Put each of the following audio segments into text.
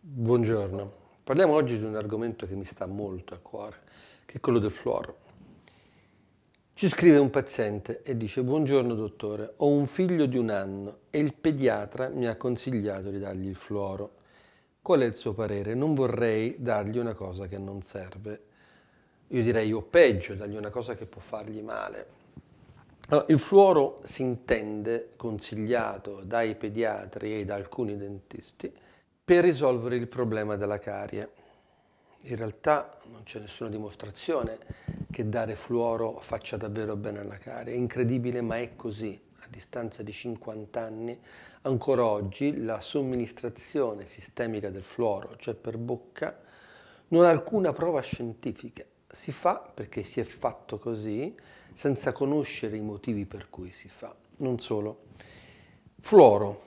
Buongiorno, parliamo oggi di un argomento che mi sta molto a cuore, che è quello del fluoro. Ci scrive un paziente e dice buongiorno dottore, ho un figlio di un anno e il pediatra mi ha consigliato di dargli il fluoro. Qual è il suo parere? Non vorrei dargli una cosa che non serve io direi o peggio, dargli una cosa che può fargli male. Allora, il fluoro si intende consigliato dai pediatri e da alcuni dentisti per risolvere il problema della carie. In realtà non c'è nessuna dimostrazione che dare fluoro faccia davvero bene alla carie. È incredibile, ma è così. A distanza di 50 anni, ancora oggi la somministrazione sistemica del fluoro, cioè per bocca, non ha alcuna prova scientifica si fa perché si è fatto così, senza conoscere i motivi per cui si fa. Non solo. Fluoro,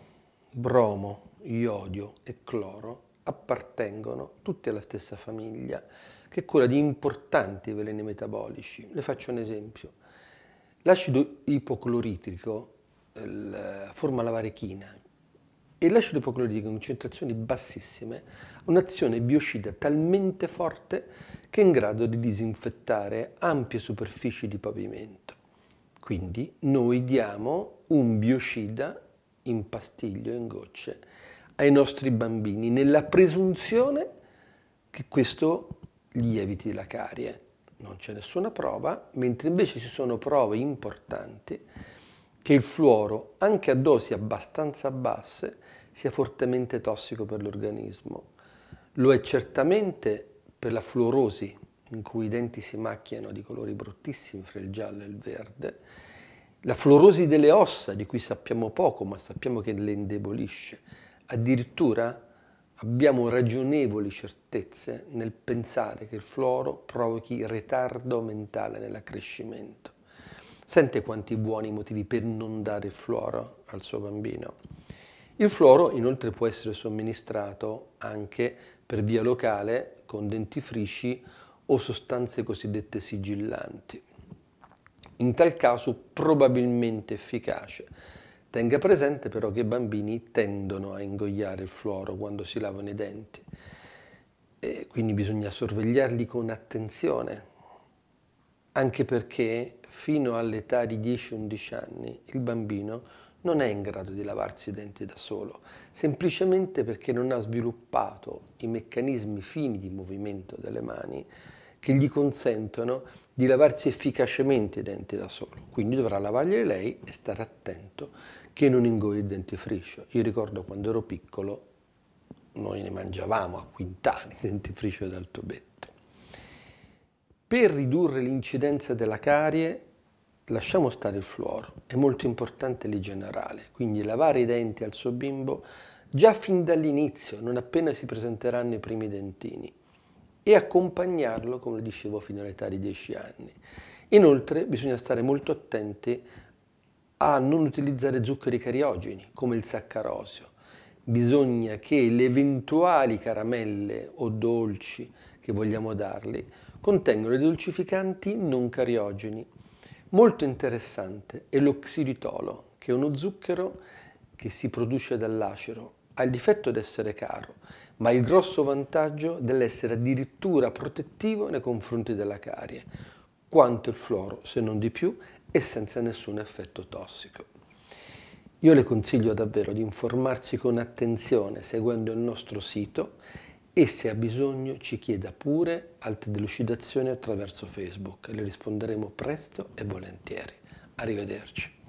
bromo, iodio e cloro appartengono tutti alla stessa famiglia, che è quella di importanti veleni metabolici. Le faccio un esempio. L'acido ipocloritrico eh, forma la varechina, e l'acido ipoclorito in concentrazioni bassissime ha un'azione biocida talmente forte che è in grado di disinfettare ampie superfici di pavimento. Quindi noi diamo un biocida in pastiglio, in gocce, ai nostri bambini nella presunzione che questo gli eviti la carie. Non c'è nessuna prova, mentre invece ci sono prove importanti che il fluoro, anche a dosi abbastanza basse, sia fortemente tossico per l'organismo. Lo è certamente per la fluorosi, in cui i denti si macchiano di colori bruttissimi fra il giallo e il verde, la fluorosi delle ossa, di cui sappiamo poco, ma sappiamo che le indebolisce. Addirittura abbiamo ragionevoli certezze nel pensare che il fluoro provochi ritardo mentale nell'accrescimento. Sente quanti buoni motivi per non dare fluoro al suo bambino. Il fluoro inoltre può essere somministrato anche per via locale con dentifrici o sostanze cosiddette sigillanti. In tal caso probabilmente efficace. Tenga presente però che i bambini tendono a ingoiare il fluoro quando si lavano i denti, e quindi bisogna sorvegliarli con attenzione anche perché fino all'età di 10-11 anni il bambino non è in grado di lavarsi i denti da solo, semplicemente perché non ha sviluppato i meccanismi fini di movimento delle mani che gli consentono di lavarsi efficacemente i denti da solo. Quindi dovrà lavarglieli lei e stare attento che non ingoi il dentifricio. Io ricordo quando ero piccolo noi ne mangiavamo a quintali dentifricio d'altobetto. Per ridurre l'incidenza della carie lasciamo stare il fluoro, è molto importante lì generale, quindi lavare i denti al suo bimbo già fin dall'inizio, non appena si presenteranno i primi dentini e accompagnarlo, come dicevo, fino all'età di 10 anni. Inoltre bisogna stare molto attenti a non utilizzare zuccheri cariogeni come il saccarosio bisogna che le eventuali caramelle o dolci che vogliamo darli contengano i dolcificanti non cariogeni. Molto interessante è l'oxiditolo, che è uno zucchero che si produce dall'acero. Ha il difetto di essere caro, ma il grosso vantaggio dell'essere addirittura protettivo nei confronti della carie, quanto il fluoro, se non di più, e senza nessun effetto tossico. Io le consiglio davvero di informarsi con attenzione seguendo il nostro sito e se ha bisogno ci chieda pure altre delucidazioni attraverso Facebook, le risponderemo presto e volentieri. Arrivederci.